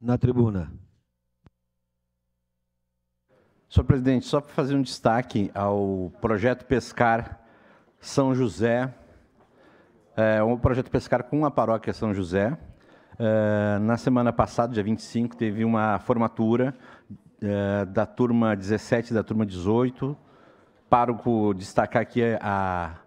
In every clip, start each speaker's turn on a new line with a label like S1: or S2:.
S1: na tribuna. Senhor presidente, só para fazer um destaque ao projeto Pescar São José, é um projeto Pescar com a paróquia São José. É, na semana passada, dia 25, teve uma formatura é, da turma 17 da turma 18. Pároco destacar aqui a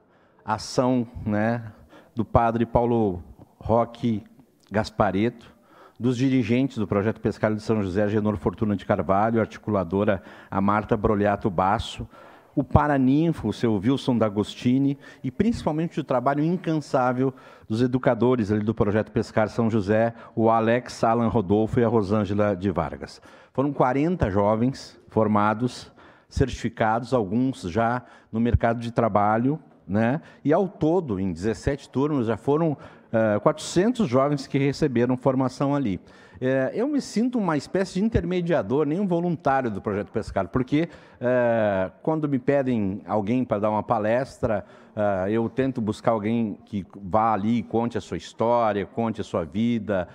S1: ação né, do padre Paulo Roque Gaspareto, dos dirigentes do projeto pescar de São José, Genor Fortuna de Carvalho, articuladora a Marta Broliato Basso, o Paraninfo, o seu Wilson D'Agostini, e principalmente o trabalho incansável dos educadores ali do Projeto Pescar São José, o Alex Alan Rodolfo e a Rosângela de Vargas. Foram 40 jovens formados, certificados, alguns já no mercado de trabalho, né? E ao todo, em 17 turnos, já foram uh, eh, 400 jovens que receberam formação ali. É, eu me sinto uma espécie de intermediador, nem um voluntário do Projeto Pescar, porque é, quando me pedem alguém para dar uma palestra, é, eu tento buscar alguém que vá ali, conte a sua história, conte a sua vida,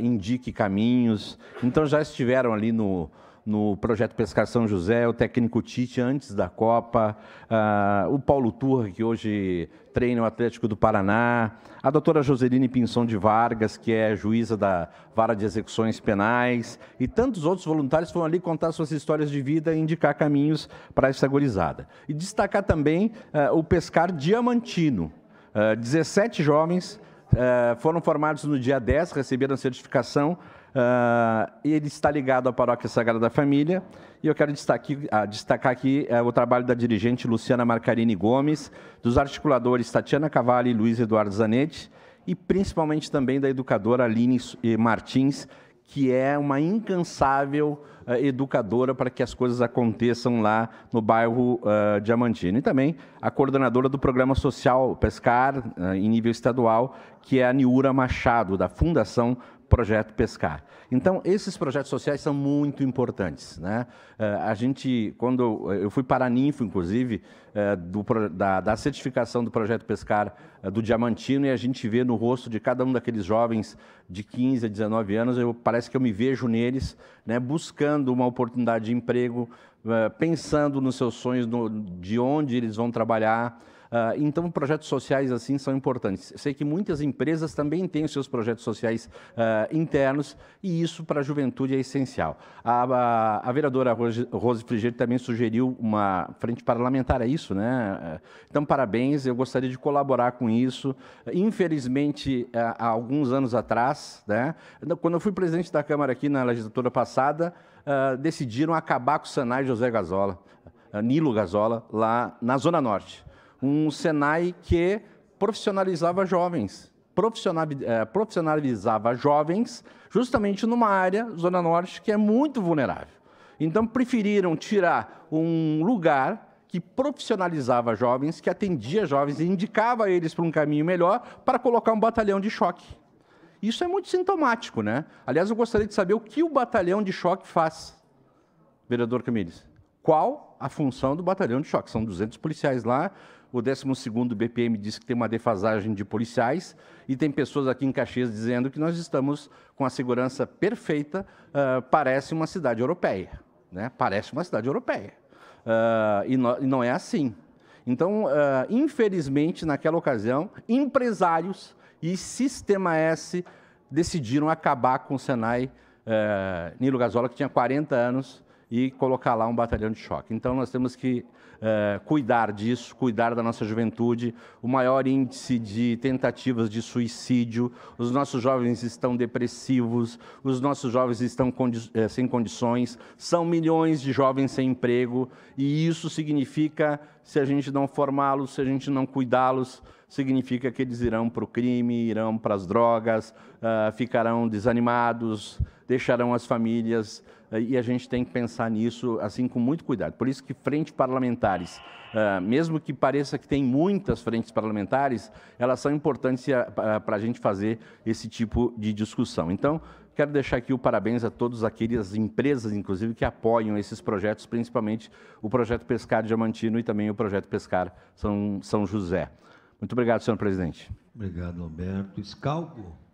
S1: indique caminhos. Então já estiveram ali no, no projeto Pescar São José, o técnico Tite antes da Copa, uh, o Paulo Turra, que hoje treina o Atlético do Paraná, a doutora Joseline Pinção de Vargas, que é juíza da Vara de Execuções Penais, e tantos outros voluntários foram ali contar suas histórias de vida e indicar caminhos para essa gorizada. E destacar também uh, o Pescar Diamantino, uh, ah, 17 jovens eh, foram formados no dia 10, receberam certificação. Uh, ele está ligado à Paróquia Sagrada da Família. E eu quero destaque, uh, destacar aqui eh, o trabalho da dirigente Luciana Marcarini Gomes, dos articuladores Tatiana Cavalli e Luiz Eduardo Zanetti, e principalmente também da educadora Aline Martins, que é uma incansável uh, educadora para que as coisas aconteçam lá no bairro uh, eh, Diamantino. E também a coordenadora do programa social Pescar, uh, em nível estadual, que é a Niura Machado, da Fundação projeto Pescar. Então, esses projetos sociais são muito importantes. Né? Eh, a gente, quando eh, eu fui para Ninfo, inclusive, eh, do, da, da, certificação do projeto Pescar do Diamantino, e a gente vê no rosto de cada um daqueles jovens de 15 a 19 anos, eu, parece que eu me vejo neles, né, buscando uma oportunidade de emprego, pensando nos seus sonhos, no, de onde eles vão trabalhar, ah, então, projetos sociais assim são importantes. sei que muitas empresas também têm os seus projetos sociais ah, internos e isso para a juventude é essencial. A, a, a vereadora Rose, Rose também sugeriu uma frente parlamentar, é isso, né? Então, parabéns, eu gostaria de colaborar com isso. Infelizmente, ah, há alguns anos atrás, né? Quando eu fui presidente da Câmara aqui na legislatura passada, uh, decidiram acabar com o Sanai José Gazola, Nilo Gazola, lá na Zona Norte um Senai que profissionalizava jovens. Eh, profissionalizava jovens justamente numa área, Zona Norte, que é muito vulnerável. Então, preferiram tirar um lugar que profissionalizava jovens, que atendia jovens e indicava eles para um caminho melhor para colocar um batalhão de choque. Isso é muito sintomático, né? Aliás, eu gostaria de saber o que o batalhão de choque faz, vereador Camires qual a função do batalhão de choque. São 200 policiais lá, o 12º BPM diz que tem uma defasagem de policiais e tem pessoas aqui em Caxias dizendo que nós estamos com a segurança perfeita, uh, parece uma cidade europeia, né? Parece uma cidade europeia. Uh, e, no, e, não é assim. Então, uh, infelizmente, naquela ocasião, empresários e Sistema S decidiram acabar com o Senai Nilo Gasola, que tinha 40 anos, e colocar lá um batalhão de choque. Então, nós temos que é, cuidar disso, cuidar da nossa juventude. O maior índice de tentativas de suicídio, os nossos jovens estão depressivos, os nossos jovens estão condi é, sem condições, são milhões de jovens sem emprego, e isso significa, se a gente não formá-los, se a gente não cuidá-los, significa que eles irão para o crime, irão para as drogas, ah, ficarão desanimados deixarão as famílias eh, e a gente tem que pensar nisso assim com muito cuidado. Por isso que frente parlamentares, eh, mesmo que pareça que tem muitas frentes parlamentares, elas são importantes eh, para a gente fazer esse tipo de discussão. Então, quero deixar aqui o parabéns a todas aquelas empresas, inclusive, que apoiam esses projetos, principalmente o projeto Pescar Diamantino e também o projeto Pescar São, são José. Muito obrigado, senhor presidente. Obrigado, Alberto. Escalco.